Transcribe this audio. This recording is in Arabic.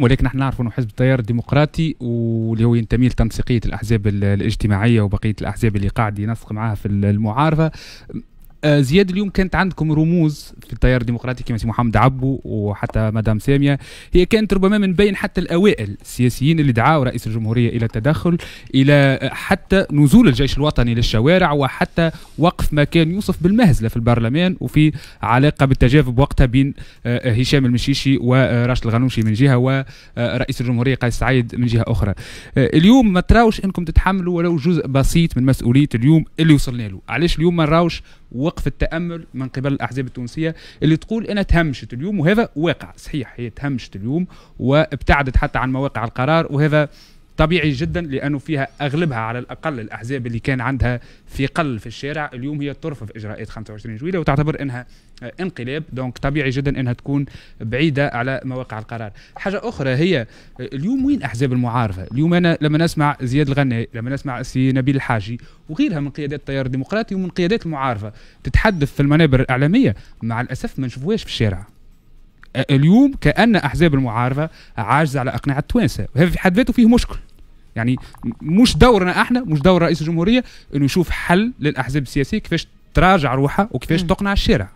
ولكن احنا نعرف انه حزب التيار الديمقراطي واللي هو ينتمي لتنسيقيه الاحزاب الاجتماعيه وبقيه الاحزاب اللي قاعد ينسق معها في المعارفه آه، زياد اليوم كانت عندكم رموز في التيار الديمقراطي كما سي محمد عبو وحتى مدام ساميه هي كانت ربما من بين حتى الاوائل السياسيين اللي دعاوا رئيس الجمهوريه الى التدخل الى آه، حتى نزول الجيش الوطني للشوارع وحتى وقف ما كان يوصف بالمهزله في البرلمان وفي علاقه بالتجاذب وقتها بين آه، هشام المشيشي وراشد الغنوشي من جهه ورئيس الجمهوريه قيس سعيد من جهه اخرى اليوم ما تراوش انكم تتحملوا ولو جزء بسيط من مسؤوليه اليوم اللي وصلنا له علاش اليوم ما نراوش وقف التامل من قبل الاحزاب التونسيه اللي تقول انها تهمشت اليوم وهذا واقع صحيح هي تهمشت اليوم وابتعدت حتى عن مواقع القرار وهذا طبيعي جدا لانه فيها اغلبها على الاقل الاحزاب اللي كان عندها في قل في الشارع اليوم هي ترفض اجراءات 25 جويليه وتعتبر انها آه، انقلاب دونك طبيعي جدا انها تكون بعيده على مواقع القرار حاجه اخرى هي آه، اليوم وين احزاب المعارفه اليوم انا لما نسمع زياد الغناء لما نسمع سي نبيل الحاجي وغيرها من قيادات التيار الديمقراطي ومن قيادات المعارفه تتحدث في المنابر الاعلاميه مع الاسف ما نشوفوهاش في الشارع اليوم كان احزاب المعارضه عاجزه على اقناع التوانسه وهذا في حد ذاته فيه مشكل يعني مش دورنا احنا مش دور رئيس الجمهوريه انه يشوف حل للاحزاب السياسيه كيفاش تراجع روحها وكيفاش تقنع الشارع